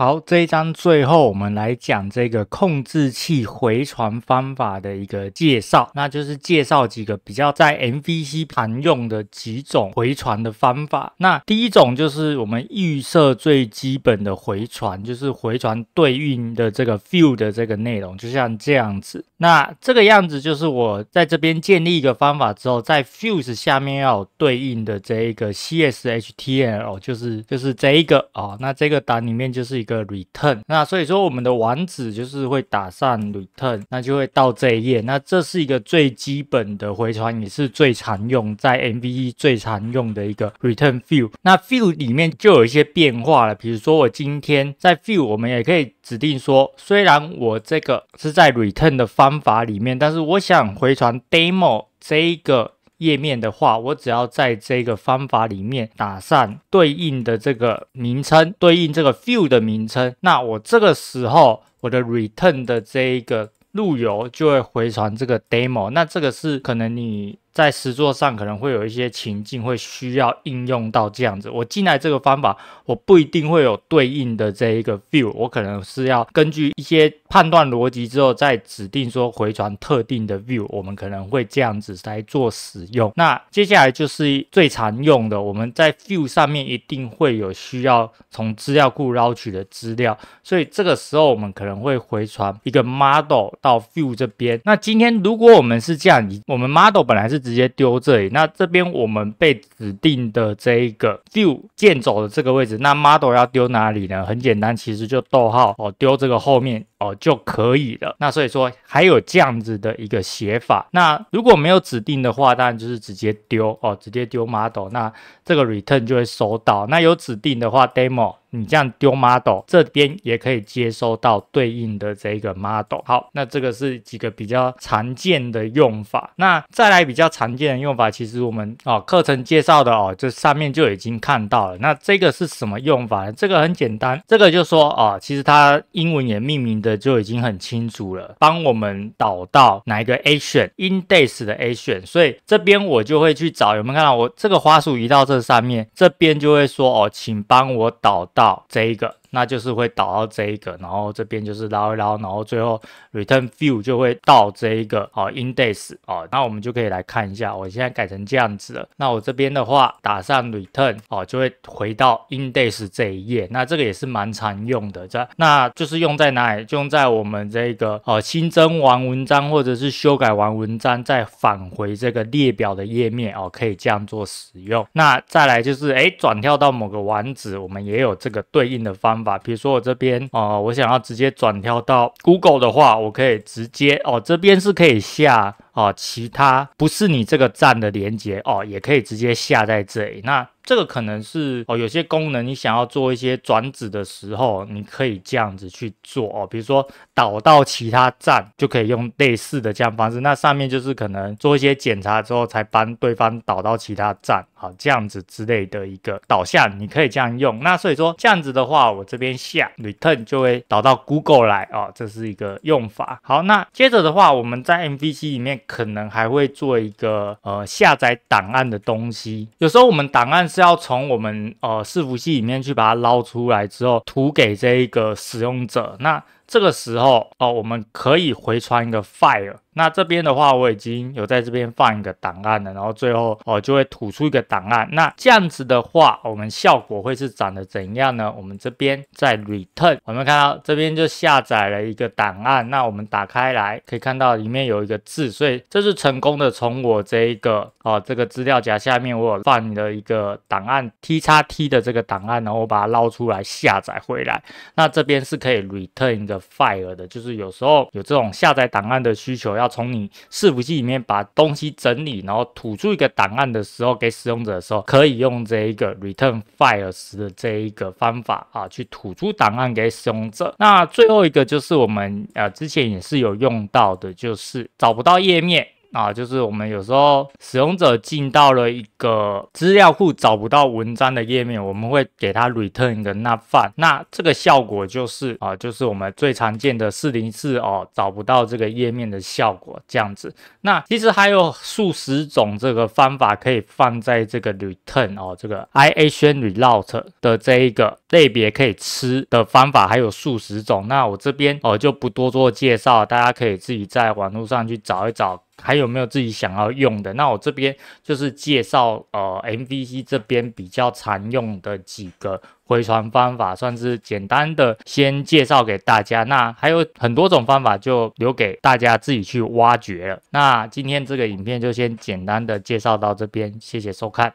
好，这一章最后我们来讲这个控制器回传方法的一个介绍，那就是介绍几个比较在 MVC 常用的几种回传的方法。那第一种就是我们预设最基本的回传，就是回传对应的这个 View 的这个内容，就像这样子。那这个样子就是我在这边建立一个方法之后，在 u s e 下面要有对应的这一个 C S H T L，就是就是这一个哦，那这个档里面就是一个 return 那所以说我们的网址就是会打上 return 那就会到这一页。那这是一个最基本的回传，也是最常用在 M V E 最常用的一个 return view。那 view 里面就有一些变化了，比如说我今天在 view 我们也可以指定说，虽然我这个是在 return 的方法里面，但是我想回传 demo 这一个。页面的话，我只要在这个方法里面打上对应的这个名称，对应这个 view 的名称，那我这个时候我的 return 的这一个路由就会回传这个 demo，那这个是可能你。在实作上可能会有一些情境会需要应用到这样子，我进来这个方法我不一定会有对应的这一个 view，我可能是要根据一些判断逻辑之后再指定说回传特定的 view，我们可能会这样子来做使用。那接下来就是最常用的，我们在 view 上面一定会有需要从资料库捞取的资料，所以这个时候我们可能会回传一个 model 到 view 这边。那今天如果我们是这样，我们 model 本来是。直接丢这里，那这边我们被指定的这一个 view 建走的这个位置，那 model 要丢哪里呢？很简单，其实就逗号哦，丢这个后面哦就可以了。那所以说还有这样子的一个写法。那如果没有指定的话，当然就是直接丢哦，直接丢 model，那这个 return 就会收到。那有指定的话，demo。你这样丢 model，这边也可以接收到对应的这个 model。好，那这个是几个比较常见的用法。那再来比较常见的用法，其实我们哦课程介绍的哦，这上面就已经看到了。那这个是什么用法呢？这个很简单，这个就说哦，其实它英文也命名的就已经很清楚了，帮我们导到哪一个 action，index 的 action。所以这边我就会去找有没有看到我这个花束移到这上面，这边就会说哦，请帮我导到。到这一个。那就是会导到这一个，然后这边就是捞一捞，然后最后 return view 就会到这一个哦，index 哦，那我们就可以来看一下，我现在改成这样子了。那我这边的话打上 return 哦，就会回到 index 这一页。那这个也是蛮常用的，这那就是用在哪里？就用在我们这个哦，新增完文章或者是修改完文章再返回这个列表的页面哦，可以这样做使用。那再来就是哎，转跳到某个网址，我们也有这个对应的方。吧，比如说我这边哦，我想要直接转跳到 Google 的话，我可以直接哦，这边是可以下哦，其他不是你这个站的连接哦，也可以直接下在这里那。这个可能是哦，有些功能你想要做一些转子的时候，你可以这样子去做哦。比如说导到其他站，就可以用类似的这样方式。那上面就是可能做一些检查之后，才帮对方导到其他站好这样子之类的一个导向，你可以这样用。那所以说这样子的话，我这边下 return 就会导到 Google 来哦，这是一个用法。好，那接着的话，我们在 MVC 里面可能还会做一个呃下载档案的东西。有时候我们档案是。要从我们呃伺服器里面去把它捞出来之后，图给这一个使用者。那。这个时候哦，我们可以回传一个 file。那这边的话，我已经有在这边放一个档案了，然后最后哦就会吐出一个档案。那这样子的话，我们效果会是长得怎样呢？我们这边在 return，我们看到这边就下载了一个档案。那我们打开来，可以看到里面有一个字，所以这是成功的从我这一个哦这个资料夹下面我放了一个档案 t 叉 t 的这个档案，然后我把它捞出来下载回来。那这边是可以 return 的。file 的，就是有时候有这种下载档案的需求，要从你伺服器里面把东西整理，然后吐出一个档案的时候，给使用者的时候，可以用这一个 return files 的这一个方法啊，去吐出档案给使用者。那最后一个就是我们呃之前也是有用到的，就是找不到页面。啊，就是我们有时候使用者进到了一个资料库找不到文章的页面，我们会给他 return 一个 not found。那这个效果就是啊，就是我们最常见的404哦，找不到这个页面的效果这样子。那其实还有数十种这个方法可以放在这个 return 哦，这个 I A 先 route 的这一个类别可以吃的方法还有数十种。那我这边哦就不多做介绍，大家可以自己在网络上去找一找。还有没有自己想要用的？那我这边就是介绍，呃，MVC 这边比较常用的几个回传方法，算是简单的先介绍给大家。那还有很多种方法，就留给大家自己去挖掘了。那今天这个影片就先简单的介绍到这边，谢谢收看。